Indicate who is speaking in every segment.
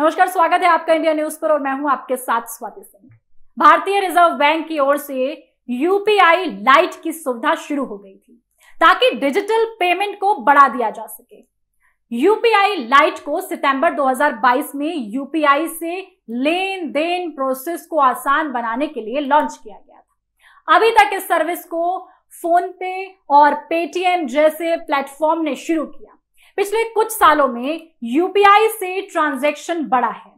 Speaker 1: नमस्कार स्वागत है आपका इंडिया न्यूज पर और मैं हूं आपके साथ स्वाति सिंह भारतीय रिजर्व बैंक की ओर से यूपीआई लाइट की सुविधा शुरू हो गई थी ताकि डिजिटल पेमेंट को बढ़ा दिया जा सके यूपीआई लाइट को सितंबर 2022 में यूपीआई से लेन देन प्रोसेस को आसान बनाने के लिए लॉन्च किया गया था अभी तक इस सर्विस को फोन पे और पेटीएम जैसे प्लेटफॉर्म ने शुरू किया पिछले कुछ सालों में यूपीआई से ट्रांजेक्शन बढ़ा है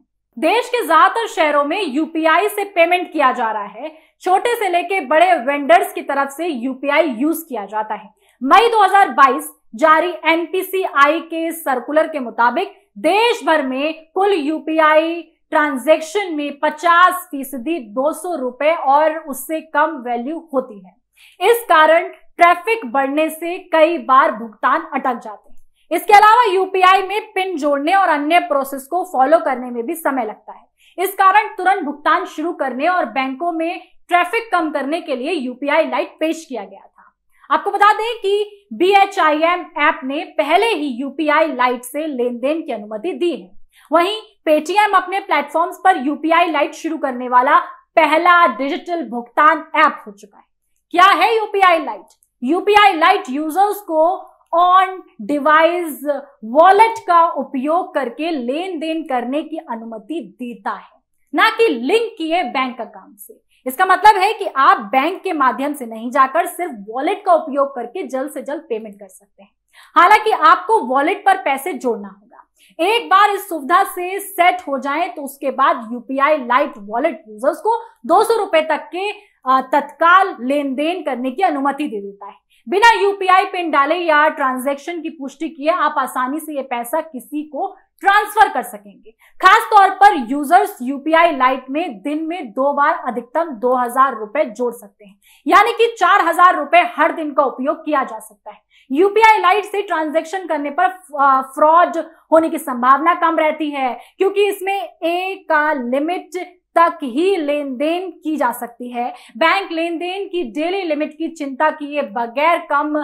Speaker 1: देश के ज्यादातर शहरों में यूपीआई से पेमेंट किया जा रहा है छोटे से लेके बड़े वेंडर्स की तरफ से यूपीआई यूज किया जाता है मई 2022 जारी एनपीसीआई के सर्कुलर के मुताबिक देश भर में कुल यूपीआई ट्रांजेक्शन में 50 फीसदी दो रुपए और उससे कम वैल्यू होती है इस कारण ट्रैफिक बढ़ने से कई बार भुगतान अटक जाते हैं इसके अलावा यूपीआई में पिन जोड़ने और अन्य प्रोसेस को फॉलो करने में भी समय लगता है इस कारण तुरंत भुगतान शुरू करने और बैंकों में ट्रैफिक कम करने के लिए यूपीआई लाइट पेश किया गया था आपको बता दें कि बी ऐप ने पहले ही यूपीआई लाइट से लेन देन की अनुमति दी है वहीं पेटीएम अपने प्लेटफॉर्म्स पर यूपीआई लाइट शुरू करने वाला पहला डिजिटल भुगतान ऐप हो चुका है क्या है UPI lite UPI lite users को ऑन डिवाइस वॉलेट का उपयोग करके लेन देन करने की अनुमति देता है ना कि लिंक किए बैंक अकाउंट से इसका मतलब है कि आप बैंक के माध्यम से नहीं जाकर सिर्फ वॉलेट का उपयोग करके जल्द से जल्द पेमेंट कर सकते हैं हालांकि आपको वॉलेट पर पैसे जोड़ना होगा एक बार इस सुविधा से सेट हो जाए तो उसके बाद यूपीआई लाइट वॉलेट यूजर्स को दो सौ रुपए तक के तत्काल लेन देन करने की अनुमति दे देता है बिना यूपीआई पिन डाले या ट्रांजैक्शन की पुष्टि किए आप आसानी से ये पैसा किसी को ट्रांसफर कर सकेंगे खास तौर पर यूजर्स यूपीआई लाइट में दिन में दो बार अधिकतम दो हजार रुपए जोड़ सकते हैं यानी कि चार हजार रुपए हर दिन का उपयोग किया जा सकता है यूपीआई लाइट से ट्रांजैक्शन करने पर फ्रॉड होने की संभावना कम रहती है क्योंकि इसमें ए का लिमिट तक ही लेन देन की जा सकती है बैंक लेन देन की डेली लिमिट की चिंता किए बगैर कम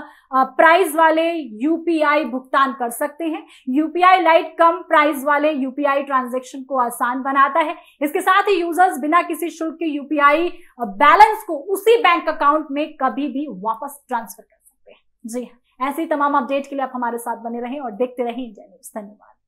Speaker 1: प्राइस वाले यूपीआई भुगतान कर सकते हैं यूपीआई लाइट कम प्राइस वाले यूपीआई ट्रांजेक्शन को आसान बनाता है इसके साथ ही यूजर्स बिना किसी शुल्क के यूपीआई बैलेंस को उसी बैंक अकाउंट में कभी भी वापस ट्रांसफर कर सकते हैं जी हाँ ऐसे तमाम अपडेट के लिए आप हमारे साथ बने रहें और देखते रहें इंडिया न्यूज धन्यवाद